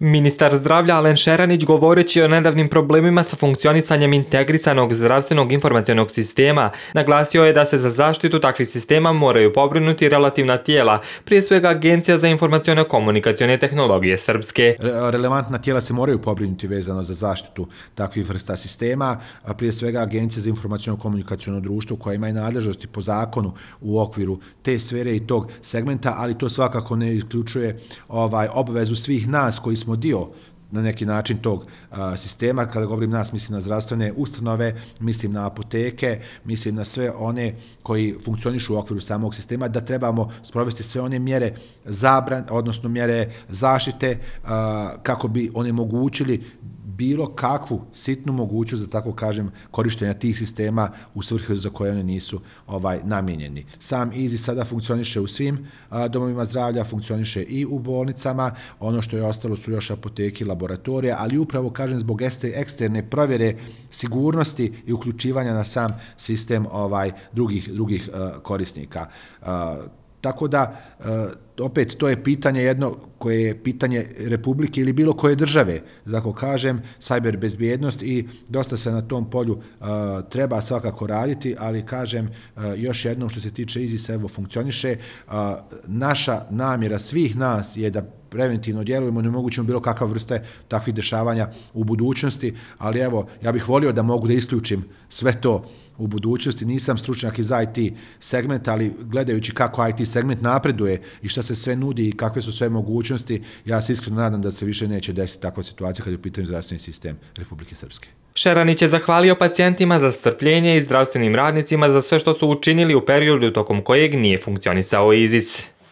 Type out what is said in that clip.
Ministar zdravlja Alen Šeranić govoreći o nedavnim problemima sa funkcionisanjem integrisanog zdravstvenog informacijonog sistema, naglasio je da se za zaštitu takvih sistema moraju pobrinuti relativna tijela, prije svega Agencija za informacijone komunikacijone tehnologije Srpske. Relevantna tijela se moraju pobrinuti vezano za zaštitu takvih vrsta sistema, prije svega Agencija za informacijone komunikacijone društvo koja ima i nadležnosti po zakonu u okviru te sfere i tog segmenta, ali to svakako ne isključuje ovaj obavezu svih nas koji smo smo dio na neki način tog a, sistema, kada govorim nas, mislim na zdravstvene ustanove, mislim na apoteke, mislim na sve one koji funkcionišu u okviru samog sistema, da trebamo sprovesti sve one mjere zabran, odnosno mjere zaštite a, kako bi one mogućili bilo kakvu sitnu mogućnost, za tako kažem, korištenja tih sistema u svrhu za koje one nisu ovaj namijenjeni. Sam Easy sada funkcioniše u svim a, domovima zdravlja, funkcioniše i u bolnicama, ono što je ostalo su još apoteke, laboratorije, ali upravo kažem zbog eksterne provjere sigurnosti i uključivanja na sam sistem ovaj drugih drugih a, korisnika. A, tako da opet to je pitanje jedno koje je pitanje republike ili bilo koje države, zako kažem, sajber bezbjednost i dosta se na tom polju a, treba svakako raditi, ali kažem a, još jednom što se tiče izis evo funkcioniše, a, naša namjera svih nas je da preventivno djelujemo, ne mogućemo bilo kakva vrste takvih dešavanja u budućnosti, ali evo, ja bih volio da mogu da isključim sve to u budućnosti, nisam stručnjak iz IT segmenta, ali gledajući kako IT segment napreduje i šta se sve nudi i kakve su sve mogućnosti, ja se iskreno nadam da se više neće desiti takva situacija kad je u pitanju zdravstveni sistem Republike Srpske. Šeranić je zahvalio pacijentima za strpljenje i zdravstvenim radnicima za sve što su učinili u periodu tokom kojeg nije funkcionisao IZIS.